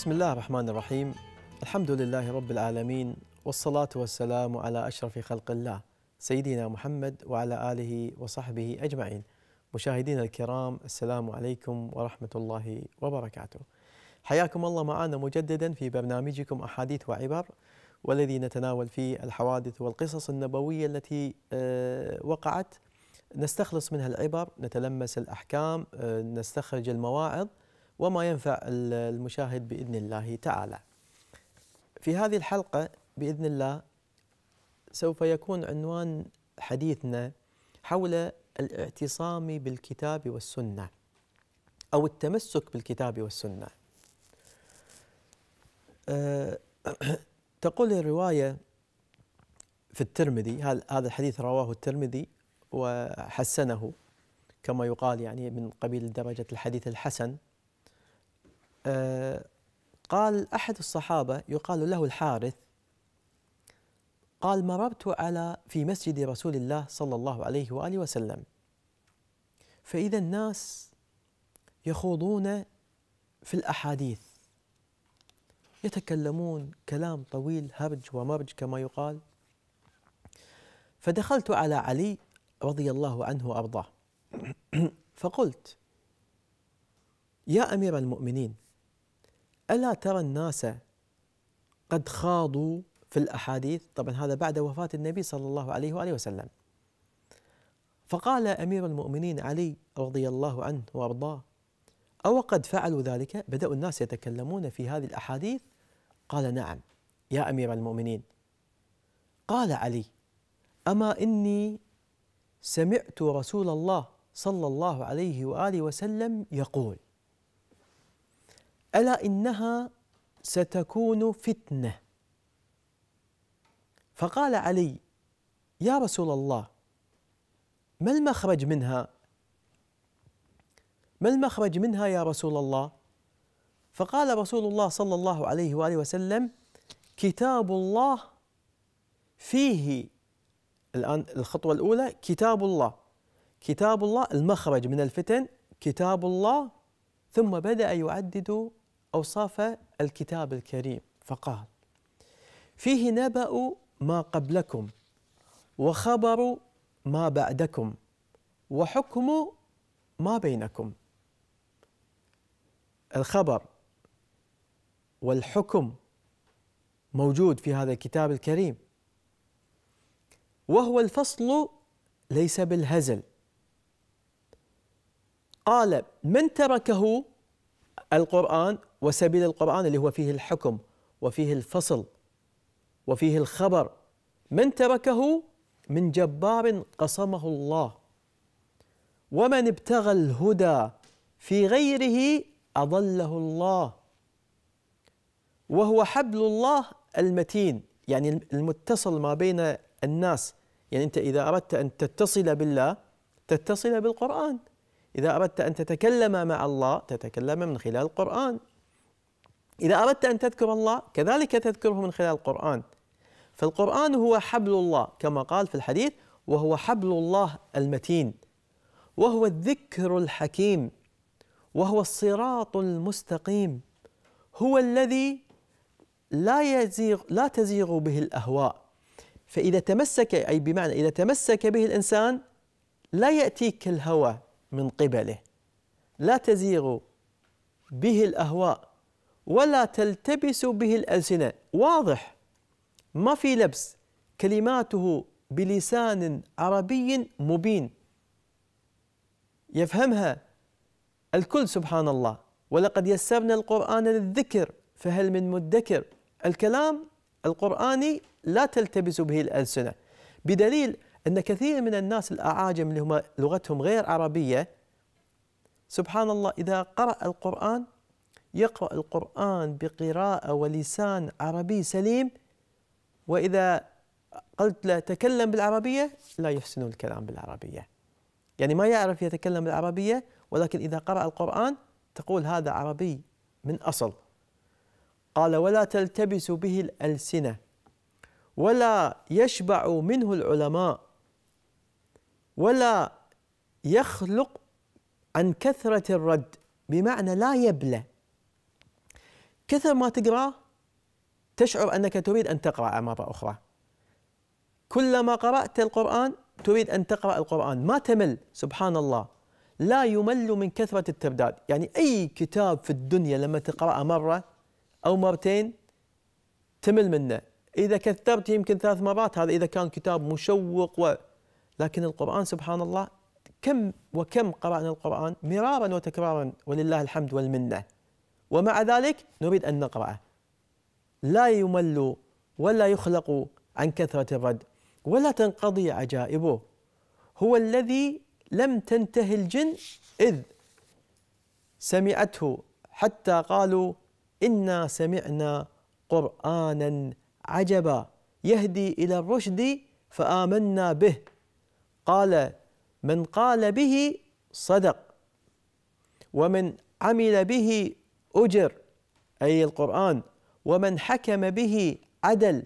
بسم الله الرحمن الرحيم الحمد لله رب العالمين والصلاة والسلام على أشرف خلق الله سيدنا محمد وعلى آله وصحبه أجمعين مشاهدينا الكرام السلام عليكم ورحمة الله وبركاته حياكم الله معنا مجددا في برنامجكم أحاديث وعبر والذي نتناول فيه الحوادث والقصص النبوية التي آه، وقعت نستخلص منها العبر نتلمس الأحكام آه، نستخرج المواعظ وما ينفع المشاهد باذن الله تعالى. في هذه الحلقه باذن الله سوف يكون عنوان حديثنا حول الاعتصام بالكتاب والسنه او التمسك بالكتاب والسنه. أه تقول الروايه في الترمذي هذا الحديث رواه الترمذي وحسنه كما يقال يعني من قبيل درجه الحديث الحسن آه، قال أحد الصحابة يقال له الحارث قال مررت على في مسجد رسول الله صلى الله عليه وآله وسلم فإذا الناس يخوضون في الأحاديث يتكلمون كلام طويل هرج ومرج كما يقال فدخلت على علي رضي الله عنه وارضاه فقلت يا امير المؤمنين ألا ترى الناس قد خاضوا في الأحاديث طبعا هذا بعد وفاة النبي صلى الله عليه وآله وسلم فقال أمير المؤمنين علي رضي الله عنه وأرضاه أو قد فعلوا ذلك بدأوا الناس يتكلمون في هذه الأحاديث قال نعم يا أمير المؤمنين قال علي أما إني سمعت رسول الله صلى الله عليه وآله وسلم يقول ألا إنها ستكون فتنة فقال علي يا رسول الله ما المخرج منها ما المخرج منها يا رسول الله فقال رسول الله صلى الله عليه واله وسلم كتاب الله فيه الان الخطوه الاولى كتاب الله كتاب الله المخرج من الفتن كتاب الله ثم بدا يعدد أوصاف الكتاب الكريم فقال فيه نبأ ما قبلكم وخبر ما بعدكم وحكم ما بينكم الخبر والحكم موجود في هذا الكتاب الكريم وهو الفصل ليس بالهزل قال من تركه القرآن وسبيل القرآن اللي هو فيه الحكم وفيه الفصل وفيه الخبر من تركه من جبار قصمه الله ومن ابتغى الهدى في غيره أضله الله وهو حبل الله المتين يعني المتصل ما بين الناس يعني أنت إذا أردت أن تتصل بالله تتصل بالقرآن إذا أردت أن تتكلم مع الله تتكلم من خلال القرآن إذا أردت أن تذكر الله كذلك تذكره من خلال القرآن فالقرآن هو حبل الله كما قال في الحديث وهو حبل الله المتين وهو الذكر الحكيم وهو الصراط المستقيم هو الذي لا يزيغ لا تزيغ به الاهواء فاذا تمسك اي بمعنى اذا تمسك به الانسان لا ياتيك الهوى من قبله لا تزيغ به الاهواء ولا تلتبس به الألسنة واضح ما في لبس كلماته بلسان عربي مبين يفهمها الكل سبحان الله ولقد يسرنا القرآن للذكر فهل من مدكر الكلام القرآني لا تلتبس به الألسنة بدليل أن كثير من الناس الأعاجم اللي هم لغتهم غير عربية سبحان الله إذا قرأ القرآن يقرأ القرآن بقراءة ولسان عربي سليم وإذا قلت له تكلم بالعربية لا يحسن الكلام بالعربية يعني ما يعرف يتكلم بالعربية ولكن إذا قرأ القرآن تقول هذا عربي من أصل قال ولا تلتبس به الألسنة ولا يشبع منه العلماء ولا يخلق عن كثرة الرد بمعنى لا يبلى كثر ما تقراه تشعر انك تريد ان تقرا مره اخرى كلما قرات القران تريد ان تقرا القران ما تمل سبحان الله لا يمل من كثره الترداد يعني اي كتاب في الدنيا لما تقراه مره او مرتين تمل منه اذا كثرت يمكن ثلاث مرات هذا اذا كان كتاب مشوق و لكن القران سبحان الله كم وكم قرانا القران مرارا وتكرارا ولله الحمد والمنه ومع ذلك نريد أن نقرأه لا يمل ولا يخلق عن كثرة الرد ولا تنقضي عجائبه هو الذي لم تنتهي الجن إذ سمعته حتى قالوا إنا سمعنا قرآنا عجبا يهدي إلى الرشد فآمنا به قال من قال به صدق ومن عمل به أجر أي القرآن ومن حكم به عدل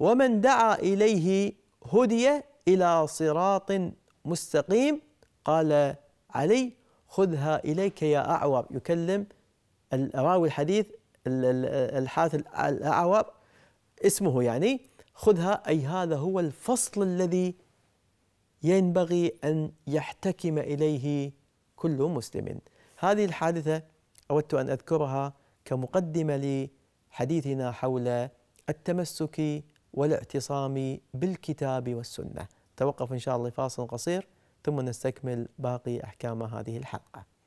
ومن دعا إليه هدي إلى صراط مستقيم قال علي خذها إليك يا أعور يكلم الراوي الحديث الحاث الأعور اسمه يعني خذها أي هذا هو الفصل الذي ينبغي أن يحتكم إليه كل مسلم هذه الحادثة اودت ان اذكرها كمقدمه لحديثنا حول التمسك والاعتصام بالكتاب والسنه. توقف ان شاء الله فاصل قصير ثم نستكمل باقي احكام هذه الحلقه.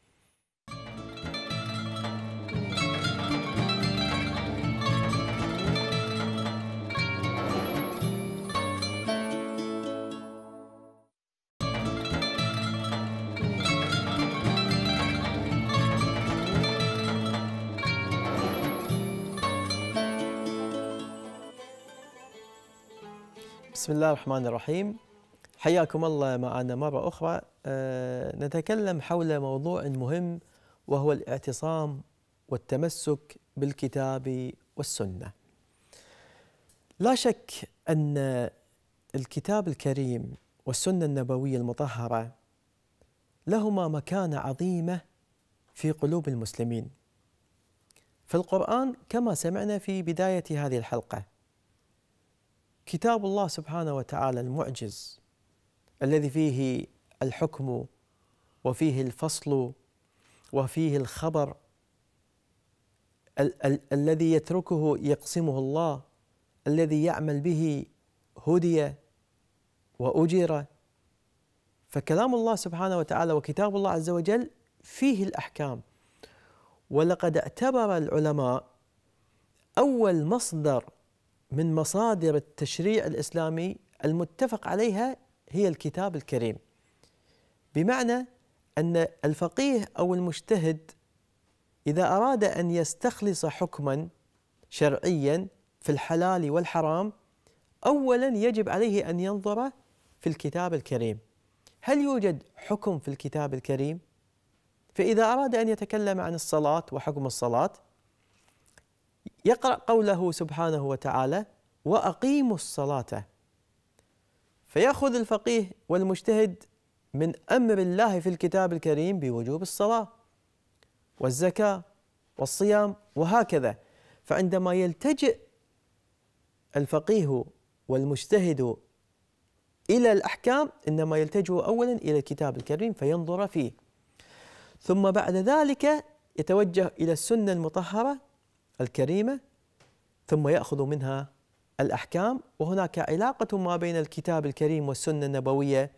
بسم الله الرحمن الرحيم حياكم الله معنا مرة أخرى آه، نتكلم حول موضوع مهم وهو الاعتصام والتمسك بالكتاب والسنة لا شك أن الكتاب الكريم والسنة النبوية المطهرة لهما مكانة عظيمة في قلوب المسلمين في القرآن كما سمعنا في بداية هذه الحلقة كتاب الله سبحانه وتعالى المعجز الذي فيه الحكم وفيه الفصل وفيه الخبر ال- ال- الذي يتركه يقسمه الله الذي يعمل به هدي واجر فكلام الله سبحانه وتعالى وكتاب الله عز وجل فيه الاحكام ولقد اعتبر العلماء اول مصدر من مصادر التشريع الاسلامي المتفق عليها هي الكتاب الكريم بمعنى ان الفقيه او المجتهد اذا اراد ان يستخلص حكما شرعيا في الحلال والحرام اولا يجب عليه ان ينظر في الكتاب الكريم هل يوجد حكم في الكتاب الكريم فاذا اراد ان يتكلم عن الصلاه وحكم الصلاه يقرأ قوله سبحانه وتعالى وأقيموا الصلاة فيأخذ الفقيه والمجتهد من أمر الله في الكتاب الكريم بوجوب الصلاة والزكاة والصيام وهكذا فعندما يلتجئ الفقيه والمجتهد إلى الأحكام إنما يلتجئ أولا إلى الكتاب الكريم فينظر فيه ثم بعد ذلك يتوجه إلى السنة المطهرة الكريمة ثم يأخذ منها الأحكام وهناك علاقة ما بين الكتاب الكريم والسنة النبوية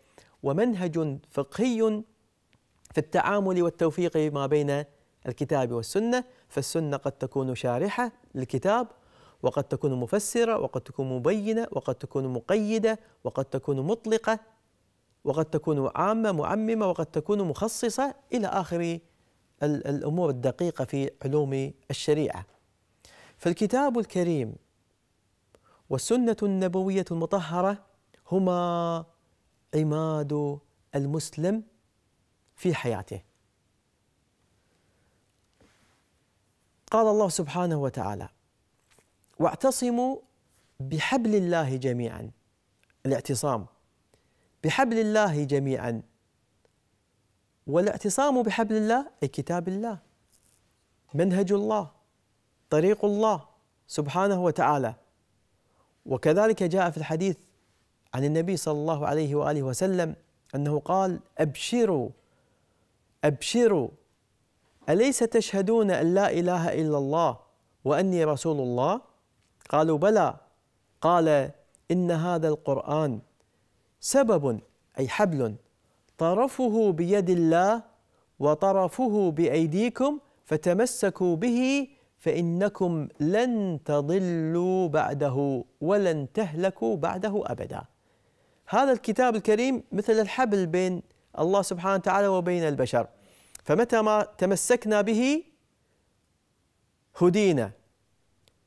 ومنهج فقهي في التعامل والتوفيق ما بين الكتاب والسنة فالسنة قد تكون شارحة للكتاب وقد تكون مفسرة وقد تكون مبينة وقد تكون مقيدة وقد تكون مطلقة وقد تكون عامة معممة وقد تكون مخصصة إلى آخر الأمور الدقيقة في علوم الشريعة فالكتاب الكريم والسنة النبوية المطهرة هما عماد المسلم في حياته قال الله سبحانه وتعالى واعتصموا بحبل الله جميعا الاعتصام بحبل الله جميعا والاعتصام بحبل الله اي كتاب الله منهج الله طريق الله سبحانه وتعالى وكذلك جاء في الحديث عن النبي صلى الله عليه واله وسلم انه قال ابشروا ابشروا اليس تشهدون ان لا اله الا الله واني رسول الله قالوا بلى قال ان هذا القران سبب اي حبل طرفه بيد الله وطرفه بايديكم فتمسكوا به فإنكم لن تضلوا بعده ولن تهلكوا بعده أبدا هذا الكتاب الكريم مثل الحبل بين الله سبحانه وتعالى وبين البشر فمتى ما تمسكنا به هدينا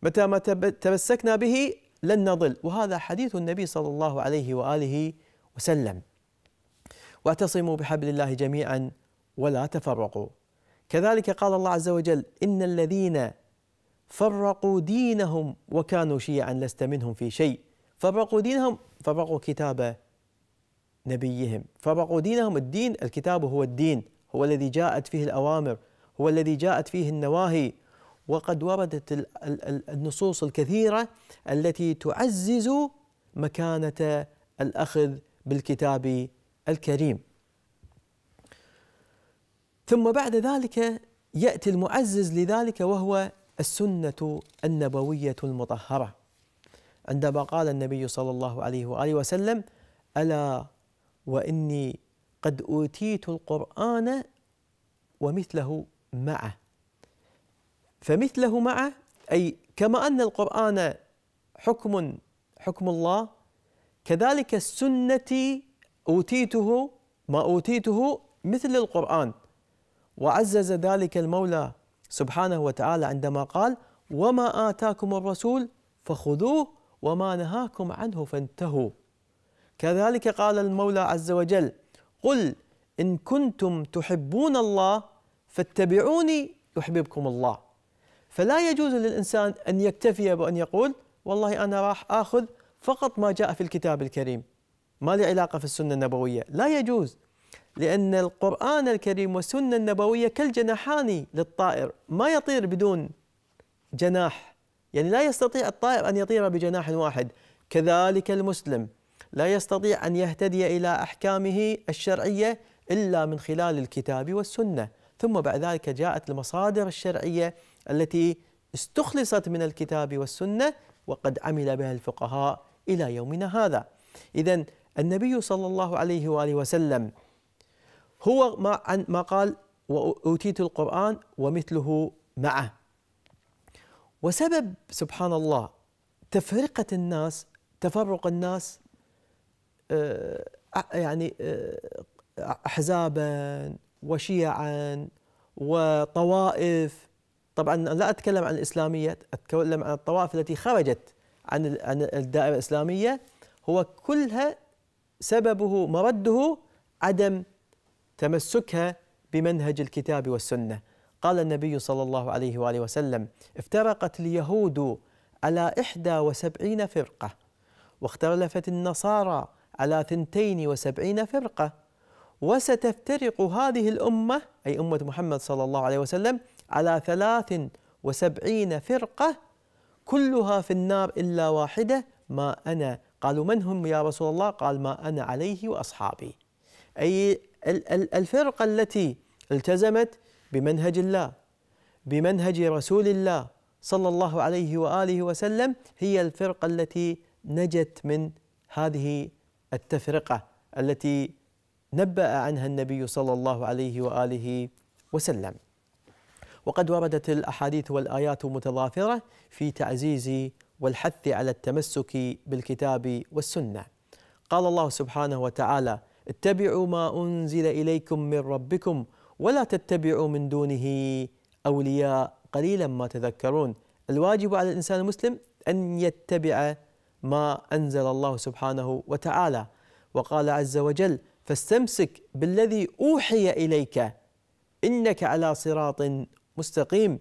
متى ما تمسكنا به لن نضل وهذا حديث النبي صلى الله عليه وآله وسلم واعتصموا بحبل الله جميعا ولا تفرقوا كذلك قال الله عز وجل إن الذين فرقوا دينهم وكانوا شيعا لست منهم في شيء فرقوا دينهم فرقوا كتاب نبيهم فرقوا دينهم الدين الكتاب هو الدين هو الذي جاءت فيه الأوامر هو الذي جاءت فيه النواهي وقد وردت النصوص الكثيرة التي تعزز مكانة الأخذ بالكتاب الكريم ثم بعد ذلك يأتي المعزز لذلك وهو السنة النبوية المطهرة عندما قال النبي صلى الله عليه وآله وسلم ألا وإني قد أوتيت القرآن ومثله معه فمثله معه أي كما أن القرآن حكم حكم الله كذلك السنة أوتيته ما أوتيته مثل القرآن وعزز ذلك المولى سبحانه وتعالى عندما قال وما آتاكم الرسول فخذوه وما نهاكم عنه فانتهوا كذلك قال المولى عز وجل قل إن كنتم تحبون الله فاتبعوني يحببكم الله فلا يجوز للإنسان أن يكتفي بأن يقول والله أنا راح آخذ فقط ما جاء في الكتاب الكريم ما لي علاقة في السنة النبوية لا يجوز لأن القرآن الكريم والسنة النبوية كالجناحان للطائر ما يطير بدون جناح يعني لا يستطيع الطائر أن يطير بجناح واحد كذلك المسلم لا يستطيع أن يهتدي إلى أحكامه الشرعية إلا من خلال الكتاب والسنة ثم بعد ذلك جاءت المصادر الشرعية التي استخلصت من الكتاب والسنة وقد عمل بها الفقهاء إلى يومنا هذا إذا النبي صلى الله عليه وآله وسلم هو ما عن ما قال وأوتيت القرآن ومثله معه وسبب سبحان الله تفرقة الناس تفرق الناس آه، يعني آه، أحزابا وشيعا وطوائف طبعا لا أتكلم عن الإسلامية أتكلم عن الطوائف التي خرجت عن عن الدائرة الإسلامية هو كلها سببه مرده عدم تمسكها بمنهج الكتاب والسنة قال النبي صلى الله عليه وآله وسلم افترقت اليهود على إحدى وسبعين فرقة واختلفت النصارى على ثنتين وسبعين فرقة وستفترق هذه الأمة أي أمة محمد صلى الله عليه وسلم على ثلاث وسبعين فرقة كلها في النار إلا واحدة ما أنا قالوا من هم يا رسول الله قال ما أنا عليه وأصحابي أي الفرقة التي التزمت بمنهج الله بمنهج رسول الله صلى الله عليه واله وسلم هي الفرقه التي نجت من هذه التفرقه التي نبأ عنها النبي صلى الله عليه واله وسلم. وقد وردت الاحاديث والايات متضافره في تعزيز والحث على التمسك بالكتاب والسنه. قال الله سبحانه وتعالى: اتبعوا ما أنزل إليكم من ربكم ولا تتبعوا من دونه أولياء قليلا ما تذكرون الواجب على الإنسان المسلم أن يتبع ما أنزل الله سبحانه وتعالى وقال عز وجل فاستمسك بالذي أوحي إليك إنك على صراط مستقيم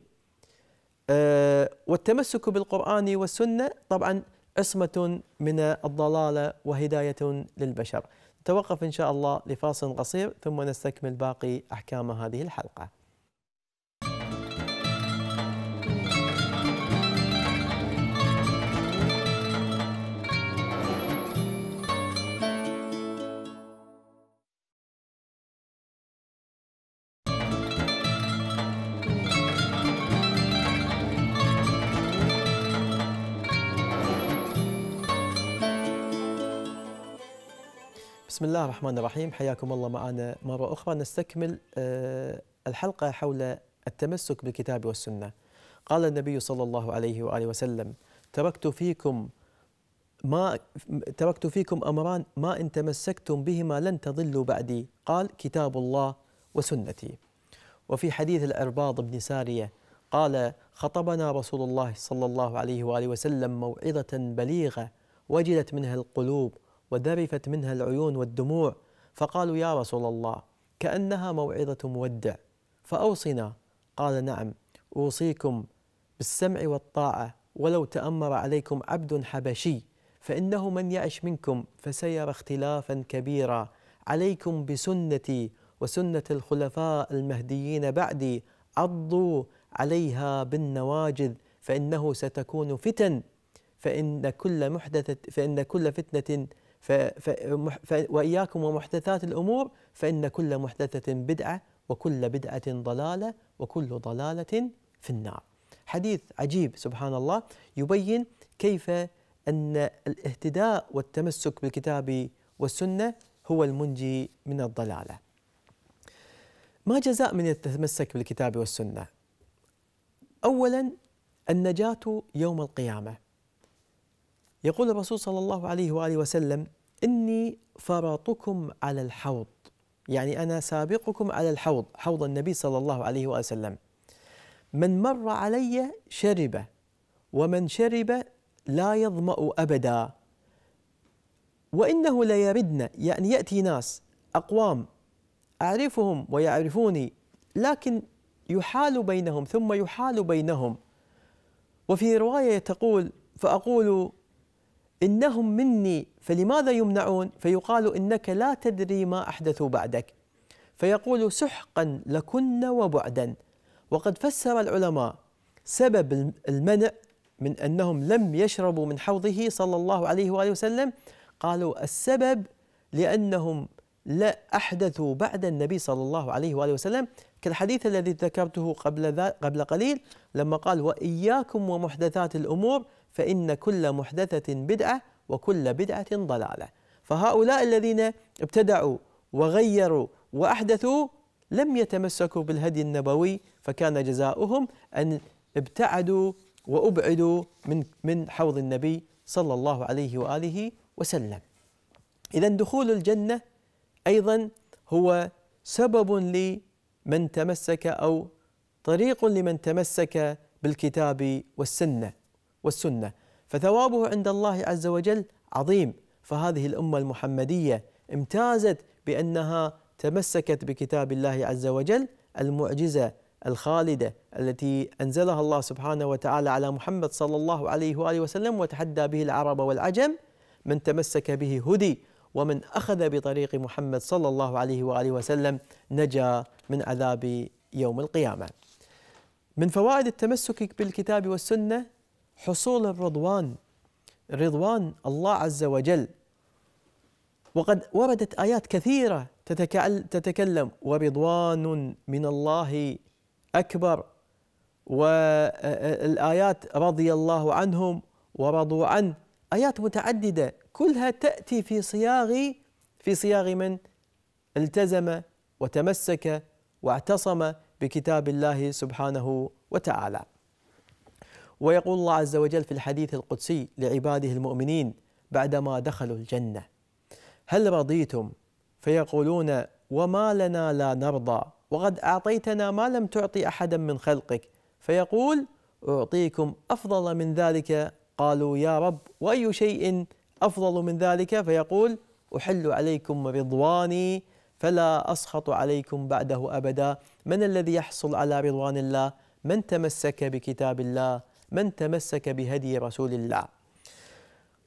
أه والتمسك بالقرآن والسنة طبعا عصمة من الضلالة وهداية للبشر توقف إن شاء الله لفاصل قصير ثم نستكمل باقي أحكام هذه الحلقة بسم الله الرحمن الرحيم حياكم الله معنا مرة أخرى نستكمل آه، الحلقة حول التمسك بالكتاب والسنة قال النبي صلى الله عليه وآله وسلم تركت فيكم ما تركت فيكم أمران ما إن تمسكتم بهما لن تضلوا بعدي قال كتاب الله وسنتي وفي حديث الأرباض بن سارية قال خطبنا رسول الله صلى الله عليه وآله وسلم موعظة بليغة وجلت منها القلوب وذرفت منها العيون والدموع فقالوا يا رسول الله كأنها موعظة مودع فأوصنا قال نعم أوصيكم بالسمع والطاعة ولو تأمر عليكم عبد حبشي فإنه من يعش منكم فسيرى اختلافا كبيرا عليكم بسنتي وسنة الخلفاء المهديين بعدي عضوا عليها بالنواجذ فإنه ستكون فتن فإن كل محدثة فإن كل فتنة ف ف وإياكم ومحدثات الأمور فإن كل محدثة بدعة وكل بدعة ضلالة وكل ضلالة في النار حديث عجيب سبحان الله يبين كيف أن الاهتداء والتمسك بالكتاب والسنة هو المنجي من الضلالة ما جزاء من يتمسك بالكتاب والسنة؟ أولا النجاة يوم القيامة يقول الرسول صلى الله عليه وآله وسلم إني فرطكم على الحوض يعني أنا سابقكم على الحوض حوض النبي صلى الله عليه وآله وسلم من مر علي شرب ومن شرب لا يظمأ أبدا وإنه ليردن يعني يأتي ناس أقوام أعرفهم ويعرفوني لكن يحال بينهم ثم يحال بينهم وفي رواية تقول فأقول إنهم مني فلماذا يمنعون فيقال إنك لا تدري ما أحدثوا بعدك فيقول سحقا لكن وبعدا وقد فسر العلماء سبب المنع من أنهم لم يشربوا من حوضه صلى الله عليه وآله وسلم قالوا السبب لأنهم لا أحدثوا بعد النبي صلى الله عليه وآله وسلم كالحديث الذي ذكرته قبل قبل قليل لما قال وإياكم ومحدثات الأمور فإن كل محدثة بدعة وكل بدعة ضلالة فهؤلاء الذين ابتدعوا وغيروا وأحدثوا لم يتمسكوا بالهدي النبوي فكان جزاؤهم أن ابتعدوا وأبعدوا من من حوض النبي صلى الله عليه وآله وسلم إذا دخول الجنة أيضا هو سبب لمن تمسك أو طريق لمن تمسك بالكتاب والسنه والسنة فثوابه عند الله عز وجل عظيم فهذه الأمة المحمدية امتازت بأنها تمسكت بكتاب الله عز وجل المعجزة الخالدة التي أنزلها الله سبحانه وتعالى على محمد صلى الله عليه وآله وسلم وتحدى به العرب والعجم من تمسك به هدي ومن أخذ بطريق محمد صلى الله عليه وآله وسلم نجا من عذاب يوم القيامة من فوائد التمسك بالكتاب والسنة حصول الرضوان رضوان الله عز وجل وقد وردت آيات كثيرة تتكلم ورضوان من الله أكبر والآيات رضي الله عنهم ورضوا عنه آيات متعددة كلها تأتي في صياغ في صياغ من التزم وتمسك واعتصم بكتاب الله سبحانه وتعالى ويقول الله عز وجل في الحديث القدسي لعباده المؤمنين بعدما دخلوا الجنة هل رضيتم فيقولون وما لنا لا نرضى وقد أعطيتنا ما لم تعطي أحدا من خلقك فيقول أعطيكم أفضل من ذلك قالوا يا رب وأي شيء أفضل من ذلك فيقول أحل عليكم رضواني فلا أسخط عليكم بعده أبدا من الذي يحصل على رضوان الله من تمسك بكتاب الله من تمسك بهدي رسول الله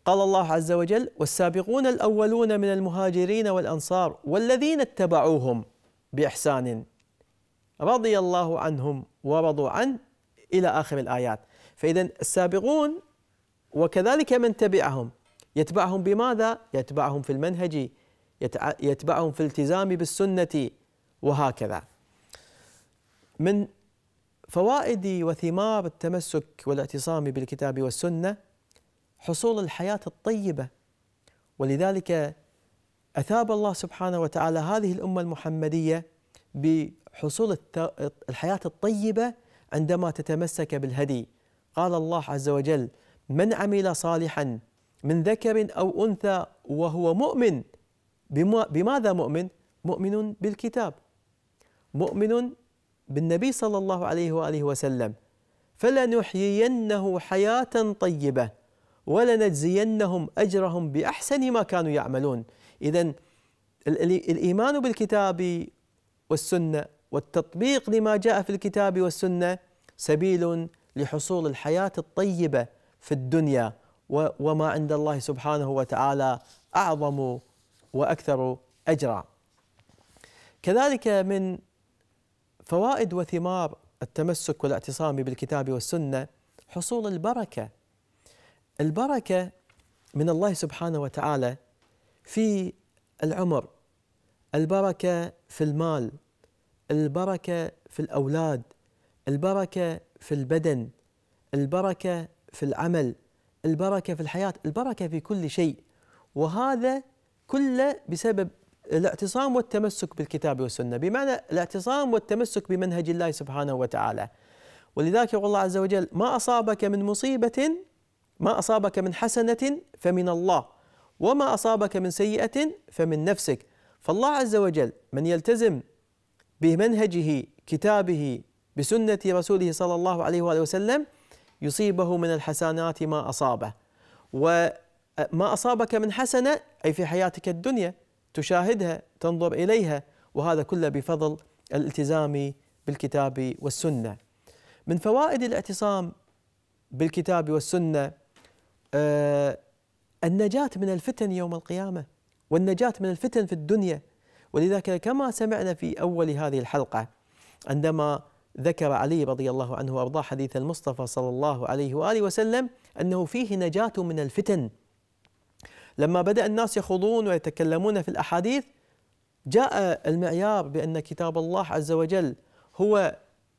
قال الله عز وجل والسابقون الأولون من المهاجرين والأنصار والذين اتبعوهم بإحسان رضي الله عنهم ورضوا عنه إلى آخر الآيات فإذا السابقون وكذلك من تبعهم يتبعهم بماذا؟ يتبعهم في المنهج يتبعهم في الالتزام بالسنة وهكذا من فوائد وثمار التمسك والاعتصام بالكتاب والسنه حصول الحياه الطيبه ولذلك اثاب الله سبحانه وتعالى هذه الامه المحمديه بحصول الحياه الطيبه عندما تتمسك بالهدي قال الله عز وجل من عمل صالحا من ذكر او انثى وهو مؤمن بماذا مؤمن؟ مؤمن بالكتاب مؤمن بالنبي صلى الله عليه واله وسلم فلنحيينه حياه طيبه ولنجزينهم اجرهم باحسن ما كانوا يعملون اذا الايمان بالكتاب والسنه والتطبيق لما جاء في الكتاب والسنه سبيل لحصول الحياه الطيبه في الدنيا وما عند الله سبحانه وتعالى اعظم واكثر اجرا كذلك من فوائد وثمار التمسك والاعتصام بالكتاب والسنه حصول البركه البركه من الله سبحانه وتعالى في العمر البركه في المال البركه في الاولاد البركه في البدن البركه في العمل البركه في الحياه البركه في كل شيء وهذا كله بسبب الاعتصام والتمسك بالكتاب والسنة بمعنى الاعتصام والتمسك بمنهج الله سبحانه وتعالى ولذلك يقول الله عز وجل ما أصابك من مصيبة ما أصابك من حسنة فمن الله وما أصابك من سيئة فمن نفسك فالله عز وجل من يلتزم بمنهجه كتابه بسنة رسوله صلى الله عليه وآله وسلم يصيبه من الحسنات ما أصابه وما أصابك من حسنة أي في حياتك الدنيا تشاهدها تنظر إليها وهذا كله بفضل الالتزام بالكتاب والسنة من فوائد الاعتصام بالكتاب والسنة آه، النجاة من الفتن يوم القيامة والنجاة من الفتن في الدنيا ولذلك كما سمعنا في أول هذه الحلقة عندما ذكر علي رضي الله عنه وأرضاه حديث المصطفى صلى الله عليه وآله وسلم أنه فيه نجاة من الفتن لما بدأ الناس يخوضون ويتكلمون في الأحاديث جاء المعيار بأن كتاب الله عز وجل هو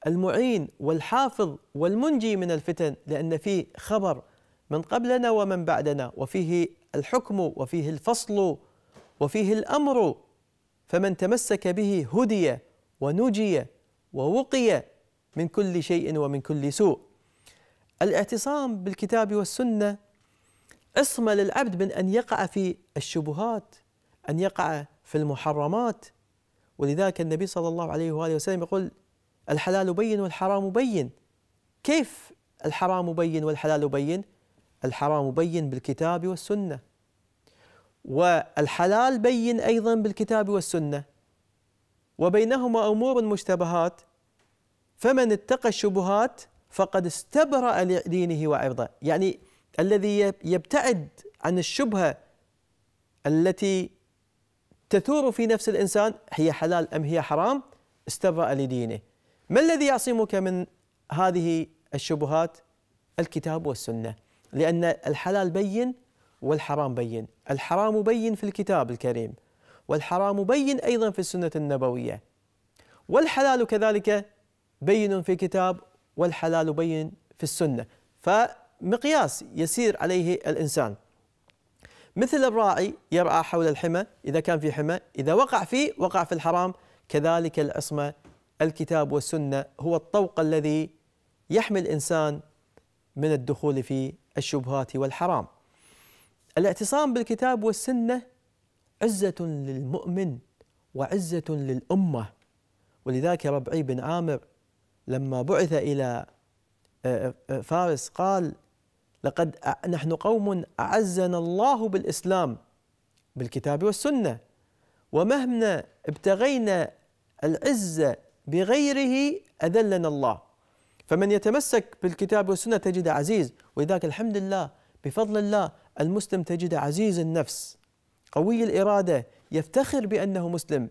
المعين والحافظ والمنجي من الفتن لأن فيه خبر من قبلنا ومن بعدنا وفيه الحكم وفيه الفصل وفيه الأمر فمن تمسك به هدي ونجي ووقي من كل شيء ومن كل سوء الاعتصام بالكتاب والسنه اصمة للعبد من أن يقع في الشبهات أن يقع في المحرمات ولذلك النبي صلى الله عليه وآله وسلم يقول الحلال بين والحرام بين كيف الحرام بين والحلال بين الحرام بين بالكتاب والسنة والحلال بين أيضا بالكتاب والسنة وبينهما أمور مشتبهات فمن اتقى الشبهات فقد استبرأ لدينه وعرضه يعني الذي يبتعد عن الشبهة التي تثور في نفس الإنسان هي حلال أم هي حرام استبرأ لدينه ما الذي يعصمك من هذه الشبهات الكتاب والسنة لأن الحلال بين والحرام بين الحرام بين في الكتاب الكريم والحرام بين أيضا في السنة النبوية والحلال كذلك بين في كتاب والحلال بين في السنة ف مقياس يسير عليه الإنسان مثل الراعي يرعى حول الحمى إذا كان في حمى إذا وقع فيه وقع في الحرام كذلك العصمة الكتاب والسنة هو الطوق الذي يحمي الإنسان من الدخول في الشبهات والحرام الاعتصام بالكتاب والسنة عزة للمؤمن وعزة للأمة ولذلك ربعي بن عامر لما بعث إلى آه، آه، فارس قال لقد نحن قوم أعزنا الله بالإسلام بالكتاب والسنة ومهما ابتغينا العزة بغيره أذلنا الله فمن يتمسك بالكتاب والسنة تجد عزيز ولذلك الحمد لله بفضل الله المسلم تجد عزيز النفس قوي الإرادة يفتخر بأنه مسلم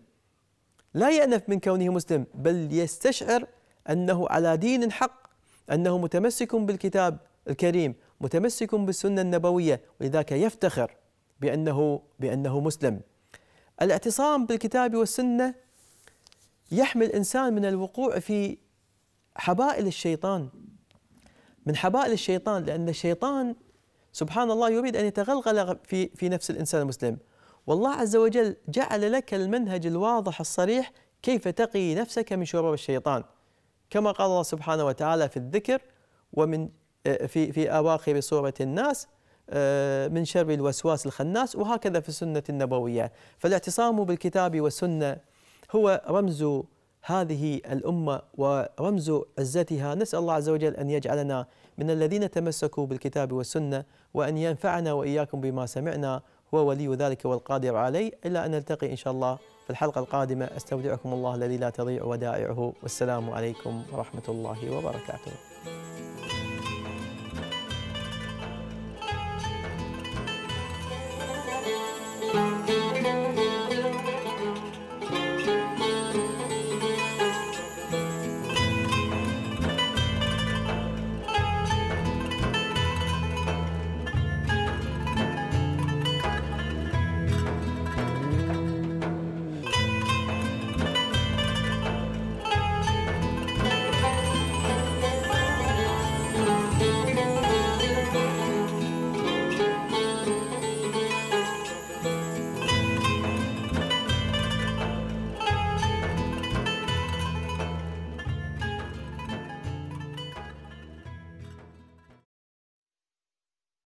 لا يأنف من كونه مسلم بل يستشعر أنه على دين حق أنه متمسك بالكتاب الكريم متمسك بالسنة النبوية ولذلك يفتخر بأنه بأنه مسلم الاعتصام بالكتاب والسنة يحمي الإنسان من الوقوع في حبائل الشيطان من حبائل الشيطان لأن الشيطان سبحان الله يريد أن يتغلغل في, في نفس الإنسان المسلم والله عز وجل جعل لك المنهج الواضح الصريح كيف تقي نفسك من شرور الشيطان كما قال الله سبحانه وتعالى في الذكر ومن آه، في في أواخر سورة الناس آه، من شر الوسواس الخناس وهكذا في السنة النبوية فالاعتصام بالكتاب والسنة هو رمز هذه الأمة ورمز عزتها نسأل الله عز وجل أن يجعلنا من الذين تمسكوا بالكتاب والسنة وأن ينفعنا وإياكم بما سمعنا هو ولي ذلك والقادر عليه إلا أن نلتقي إن شاء الله في الحلقة القادمة أستودعكم الله الذي لا تضيع ودائعه والسلام عليكم ورحمة الله وبركاته